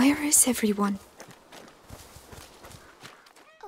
Where is everyone?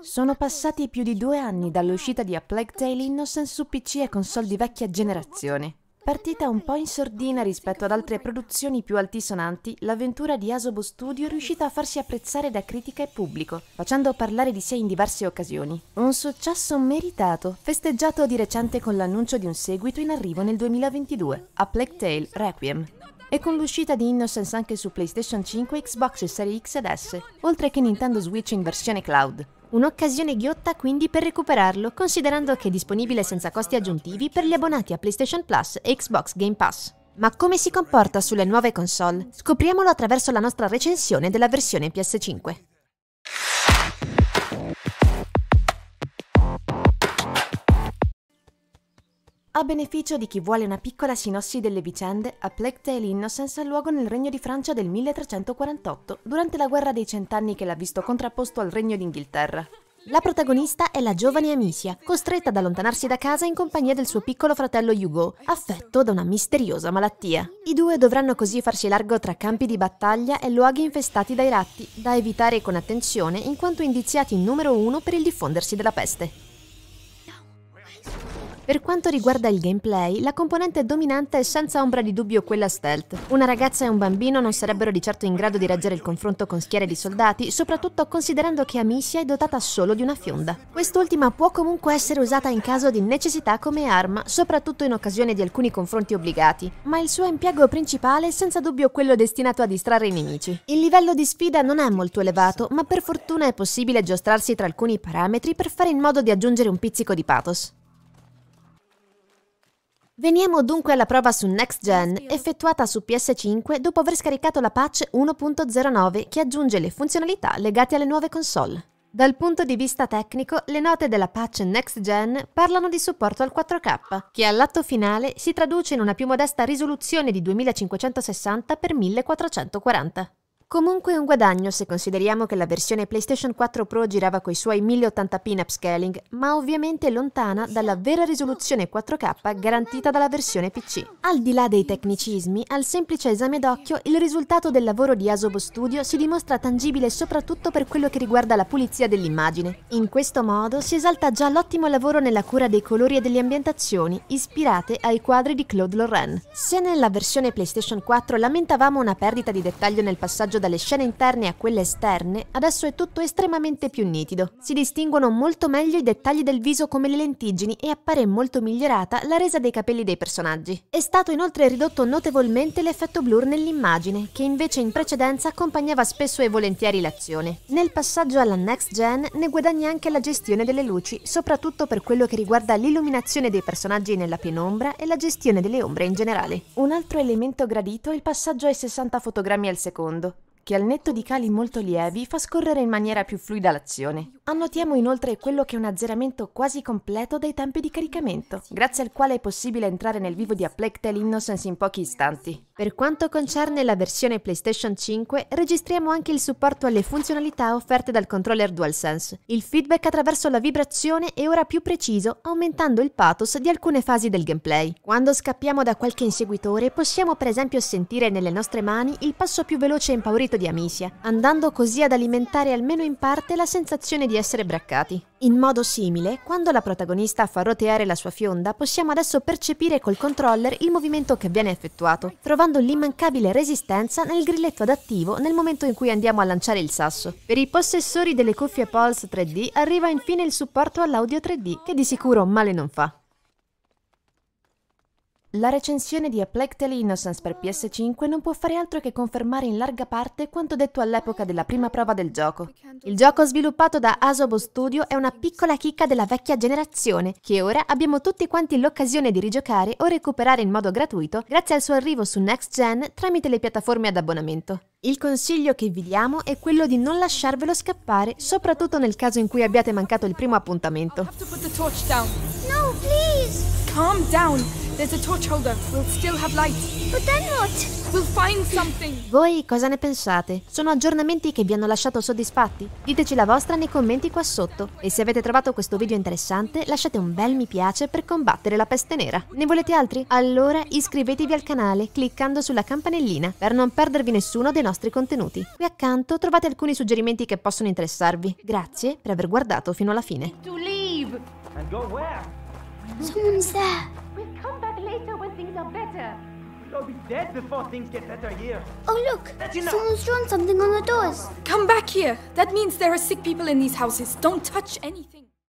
Sono passati più di due anni dall'uscita di A Plague Tale Innocent su PC e console di vecchia generazione. Partita un po' in sordina rispetto ad altre produzioni più altisonanti, l'avventura di Asobo Studio è riuscita a farsi apprezzare da critica e pubblico, facendo parlare di sé in diverse occasioni. Un successo meritato, festeggiato di recente con l'annuncio di un seguito in arrivo nel 2022, A Plague Tale Requiem e con l'uscita di Innocence anche su PlayStation 5, Xbox Series X ed S, oltre che Nintendo Switch in versione cloud. Un'occasione ghiotta quindi per recuperarlo, considerando che è disponibile senza costi aggiuntivi per gli abbonati a PlayStation Plus e Xbox Game Pass. Ma come si comporta sulle nuove console? Scopriamolo attraverso la nostra recensione della versione PS5. A beneficio di chi vuole una piccola sinossi delle vicende, A Plague Tale Innocence ha luogo nel Regno di Francia del 1348, durante la guerra dei cent'anni che l'ha visto contrapposto al Regno d'Inghilterra. La protagonista è la giovane Amicia, costretta ad allontanarsi da casa in compagnia del suo piccolo fratello Hugo, affetto da una misteriosa malattia. I due dovranno così farsi largo tra campi di battaglia e luoghi infestati dai ratti, da evitare con attenzione in quanto indiziati numero uno per il diffondersi della peste. Per quanto riguarda il gameplay, la componente dominante è senza ombra di dubbio quella stealth. Una ragazza e un bambino non sarebbero di certo in grado di reggere il confronto con schiere di soldati, soprattutto considerando che Amicia è dotata solo di una fionda. Quest'ultima può comunque essere usata in caso di necessità come arma, soprattutto in occasione di alcuni confronti obbligati, ma il suo impiego principale è senza dubbio quello destinato a distrarre i nemici. Il livello di sfida non è molto elevato, ma per fortuna è possibile giostrarsi tra alcuni parametri per fare in modo di aggiungere un pizzico di pathos. Veniamo dunque alla prova su Next Gen, effettuata su PS5 dopo aver scaricato la patch 1.09 che aggiunge le funzionalità legate alle nuove console. Dal punto di vista tecnico, le note della patch Next Gen parlano di supporto al 4K, che all'atto finale si traduce in una più modesta risoluzione di 2560x1440. Comunque un guadagno se consideriamo che la versione PlayStation 4 Pro girava coi suoi 1080p in upscaling, ma ovviamente lontana dalla vera risoluzione 4K garantita dalla versione PC. Al di là dei tecnicismi, al semplice esame d'occhio, il risultato del lavoro di Asobo Studio si dimostra tangibile soprattutto per quello che riguarda la pulizia dell'immagine. In questo modo si esalta già l'ottimo lavoro nella cura dei colori e delle ambientazioni, ispirate ai quadri di Claude Lorraine. Se nella versione PlayStation 4 lamentavamo una perdita di dettaglio nel passaggio dalle scene interne a quelle esterne, adesso è tutto estremamente più nitido. Si distinguono molto meglio i dettagli del viso come le lentiggini e appare molto migliorata la resa dei capelli dei personaggi. È stato inoltre ridotto notevolmente l'effetto blur nell'immagine, che invece in precedenza accompagnava spesso e volentieri l'azione. Nel passaggio alla next gen ne guadagna anche la gestione delle luci, soprattutto per quello che riguarda l'illuminazione dei personaggi nella penombra e la gestione delle ombre in generale. Un altro elemento gradito è il passaggio ai 60 fotogrammi al secondo che al netto di cali molto lievi fa scorrere in maniera più fluida l'azione. Annotiamo inoltre quello che è un azzeramento quasi completo dei tempi di caricamento, grazie al quale è possibile entrare nel vivo di A Plague Tale Innocence in pochi istanti. Per quanto concerne la versione PlayStation 5, registriamo anche il supporto alle funzionalità offerte dal controller DualSense. Il feedback attraverso la vibrazione è ora più preciso, aumentando il pathos di alcune fasi del gameplay. Quando scappiamo da qualche inseguitore, possiamo per esempio sentire nelle nostre mani il passo più veloce e impaurito di Amicia, andando così ad alimentare almeno in parte la sensazione di essere braccati. In modo simile, quando la protagonista fa roteare la sua fionda, possiamo adesso percepire col controller il movimento che viene effettuato, trovando l'immancabile resistenza nel grilletto adattivo nel momento in cui andiamo a lanciare il sasso. Per i possessori delle cuffie Pulse 3D arriva infine il supporto all'audio 3D, che di sicuro male non fa. La recensione di A Plague Tale Innocence per PS5 non può fare altro che confermare in larga parte quanto detto all'epoca della prima prova del gioco. Il gioco sviluppato da Asobo Studio è una piccola chicca della vecchia generazione, che ora abbiamo tutti quanti l'occasione di rigiocare o recuperare in modo gratuito grazie al suo arrivo su Next Gen tramite le piattaforme ad abbonamento. Il consiglio che vi diamo è quello di non lasciarvelo scappare, soprattutto nel caso in cui abbiate mancato il primo appuntamento. No, please! Calm down! There's a torch holder. We'll still have light. But then what? We'll find something. Voi cosa ne pensate? Sono aggiornamenti che vi hanno lasciato soddisfatti? Diteci la vostra nei commenti qua sotto. E se avete trovato questo video interessante, lasciate un bel mi piace per combattere la peste nera. Ne volete altri? Allora iscrivetevi al canale cliccando sulla campanellina per non perdervi nessuno dei nostri contenuti. Qui accanto trovate alcuni suggerimenti che possono interessarvi. Grazie per aver guardato fino alla fine. Someone's there. She'll be dead before things get better here. Oh, look! Someone's drawn something on the doors. Come back here! That means there are sick people in these houses. Don't touch anything.